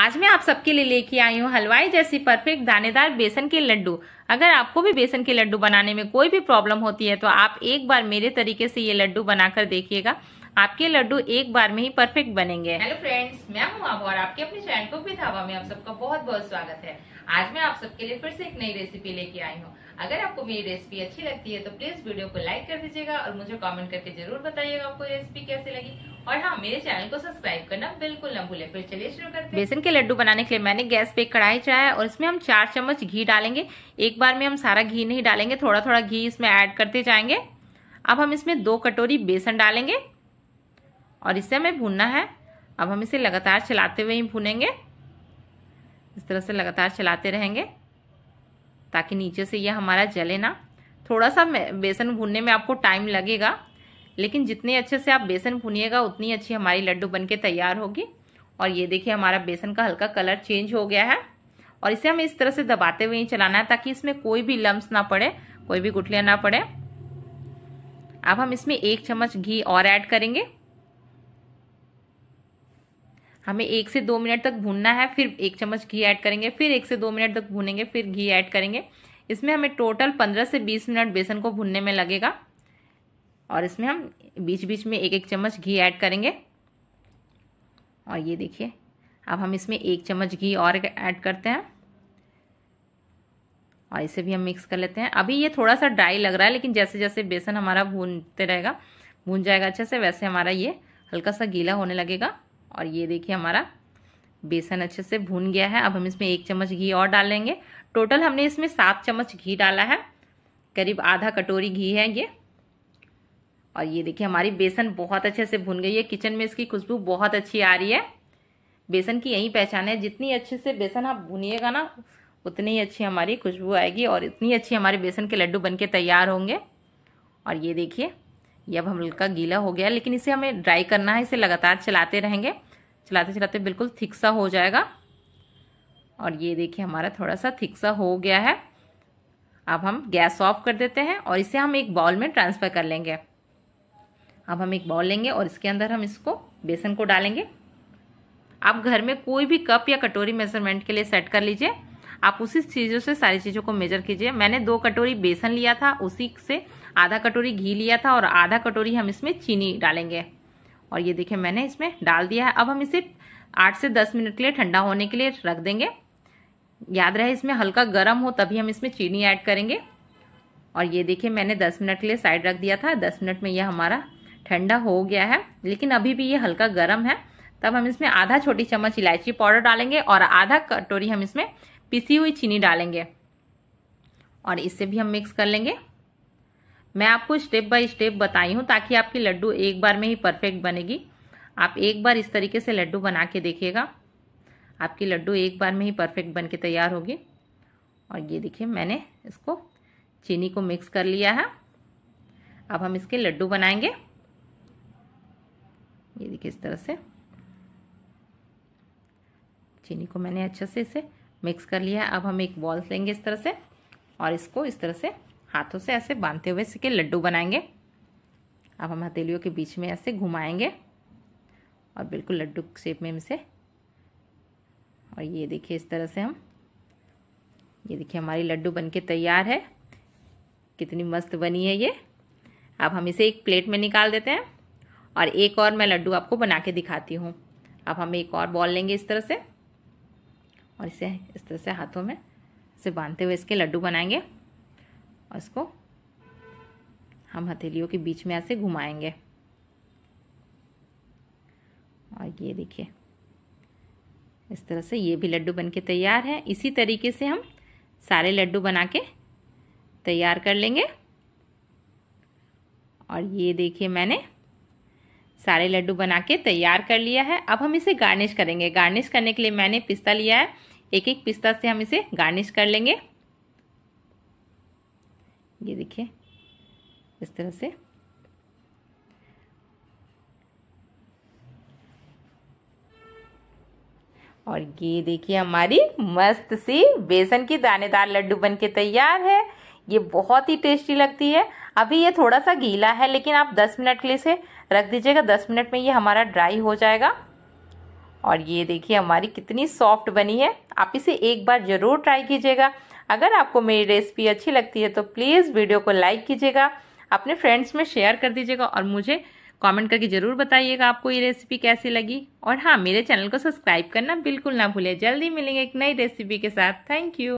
आज मैं आप सबके लिए लेके आई हूँ हलवाई जैसी परफेक्ट दानेदार बेसन के लड्डू अगर आपको भी बेसन के लड्डू बनाने में कोई भी प्रॉब्लम होती है तो आप एक बार मेरे तरीके से ये लड्डू बनाकर देखिएगा आपके लड्डू एक बार में ही परफेक्ट बनेंगे हेलो फ्रेंड्स मैं हूं आप और आपके अपने चैनल को भी धावा में आप सबका बहुत बहुत स्वागत है आज मैं आप सबके लिए फिर से एक नई रेसिपी लेके आई हूँ अगर आपको मेरी रेसिपी अच्छी लगती है तो प्लीज वीडियो को लाइक कर दीजिएगा और मुझे कॉमेंट करके जरूर बताइएगा आपको रेसिपी कैसे लगी और हाँ मेरे चैनल को सब्सक्राइब करना बिल्कुल न भूले फिर चलिए शुरू करते हैं बेसन के लड्डू बनाने के लिए मैंने गैस पे कढ़ाई चढ़ाया और इसमें हम चार चम्मच घी डालेंगे एक बार में हम सारा घी नहीं डालेंगे थोड़ा थोड़ा घी इसमें ऐड करते जाएंगे अब हम इसमें दो कटोरी बेसन डालेंगे और इसे हमें भूनना है अब हम इसे लगातार चलाते हुए ही भूनेंगे इस तरह से लगातार चलाते रहेंगे ताकि नीचे से यह हमारा जले ना थोड़ा सा बेसन भूनने में आपको टाइम लगेगा लेकिन जितने अच्छे से आप बेसन भूनिएगा उतनी अच्छी हमारी लड्डू बन के तैयार होगी और ये देखिए हमारा बेसन का हल्का कलर चेंज हो गया है और इसे हमें इस तरह से दबाते हुए ही चलाना है ताकि इसमें कोई भी लम्ब ना पड़े कोई भी गुठलियाँ ना पड़े अब हम इसमें एक चम्मच घी और ऐड करेंगे हमें एक से दो मिनट तक भूनना है फिर एक चम्मच घी ऐड करेंगे फिर एक से दो मिनट तक भूनेंगे फिर घी ऐड करेंगे इसमें हमें टोटल पंद्रह से बीस मिनट बेसन को भूनने में लगेगा और इसमें हम बीच बीच में एक एक चम्मच घी ऐड करेंगे और ये देखिए अब हम इसमें एक चम्मच घी और ऐड करते हैं और इसे भी हम मिक्स कर लेते हैं अभी ये थोड़ा सा ड्राई लग रहा है लेकिन जैसे जैसे बेसन हमारा भूनते रहेगा भून जाएगा अच्छे से वैसे हमारा ये हल्का सा गीला होने लगेगा और ये देखिए हमारा बेसन अच्छे से भून गया है अब हम इसमें एक चम्मच घी और डालेंगे टोटल हमने इसमें सात चम्मच घी डाला है करीब आधा कटोरी घी है ये और ये देखिए हमारी बेसन बहुत अच्छे से भुन गई है किचन में इसकी खुशबू बहुत अच्छी आ रही है बेसन की यही पहचान है जितनी अच्छे से बेसन आप भूनिएगा ना उतनी अच्छी हमारी खुशबू आएगी और इतनी अच्छी हमारे बेसन के लड्डू बनके तैयार होंगे और ये देखिए ये अब हल्का गीला हो गया लेकिन इसे हमें ड्राई करना है इसे लगातार चलाते रहेंगे चलाते चलाते बिल्कुल थिक सा हो जाएगा और ये देखिए हमारा थोड़ा सा थिक सा हो गया है अब हम गैस ऑफ कर देते हैं और इसे हम एक बाउल में ट्रांसफ़र कर लेंगे अब हम एक बाउल लेंगे और इसके अंदर हम इसको बेसन को डालेंगे आप घर में कोई भी कप या कटोरी मेजरमेंट के लिए सेट कर लीजिए आप उसी चीज़ों से सारी चीज़ों को मेजर कीजिए मैंने दो कटोरी बेसन लिया था उसी से आधा कटोरी घी लिया था और आधा कटोरी हम इसमें चीनी डालेंगे और ये देखिए मैंने इसमें डाल दिया है अब हम इसे आठ से दस मिनट के लिए ठंडा होने के लिए रख देंगे याद रहे इसमें हल्का गर्म हो तभी हम इसमें चीनी ऐड करेंगे और ये देखिए मैंने दस मिनट के लिए साइड रख दिया था दस मिनट में यह हमारा ठंडा हो गया है लेकिन अभी भी ये हल्का गर्म है तब हम इसमें आधा छोटी चम्मच इलायची पाउडर डालेंगे और आधा कटोरी हम इसमें पिसी हुई चीनी डालेंगे और इसे भी हम मिक्स कर लेंगे मैं आपको स्टेप बाय स्टेप बताई हूँ ताकि आपकी लड्डू एक बार में ही परफेक्ट बनेगी आप एक बार इस तरीके से लड्डू बना के देखिएगा आपकी लड्डू एक बार में ही परफेक्ट बन के तैयार होगी और ये देखिए मैंने इसको चीनी को मिक्स कर लिया है अब हम इसके लड्डू बनाएंगे ये देखिए इस तरह से चीनी को मैंने अच्छे से इसे मिक्स कर लिया है अब हम एक बॉल्स लेंगे इस तरह से और इसको इस तरह से हाथों से ऐसे बांधते हुए इसके लड्डू बनाएंगे अब हम हथेलियों के बीच में ऐसे घुमाएंगे और बिल्कुल लड्डू शेप में इसे और ये देखिए इस तरह से हम ये देखिए हमारी लड्डू बनके तैयार है कितनी मस्त बनी है ये अब हम इसे एक प्लेट में निकाल देते हैं और एक और मैं लड्डू आपको बना के दिखाती हूँ अब हम एक और बॉल लेंगे इस तरह से और इसे इस तरह से हाथों में से बांधते हुए इसके लड्डू बनाएंगे और इसको हम हथेलियों के बीच में ऐसे घुमाएंगे और ये देखिए इस तरह से ये भी लड्डू बनके तैयार है इसी तरीके से हम सारे लड्डू बना के तैयार कर लेंगे और ये देखिए मैंने सारे लड्डू बना के तैयार कर लिया है अब हम इसे गार्निश करेंगे गार्निश करने के लिए मैंने पिस्ता लिया है एक एक पिस्ता से हम इसे गार्निश कर लेंगे ये देखिए इस तरह से और ये देखिए हमारी मस्त सी बेसन की दानेदार लड्डू बन के तैयार है ये बहुत ही टेस्टी लगती है अभी ये थोड़ा सा गीला है लेकिन आप 10 मिनट के लिए से रख दीजिएगा 10 मिनट में ये हमारा ड्राई हो जाएगा और ये देखिए हमारी कितनी सॉफ्ट बनी है आप इसे एक बार ज़रूर ट्राई कीजिएगा अगर आपको मेरी रेसिपी अच्छी लगती है तो प्लीज़ वीडियो को लाइक कीजिएगा अपने फ्रेंड्स में शेयर कर दीजिएगा और मुझे कमेंट करके ज़रूर बताइएगा आपको ये रेसिपी कैसी लगी और हाँ मेरे चैनल को सब्सक्राइब करना बिल्कुल ना भूलें जल्दी मिलेंगे एक नई रेसिपी के साथ थैंक यू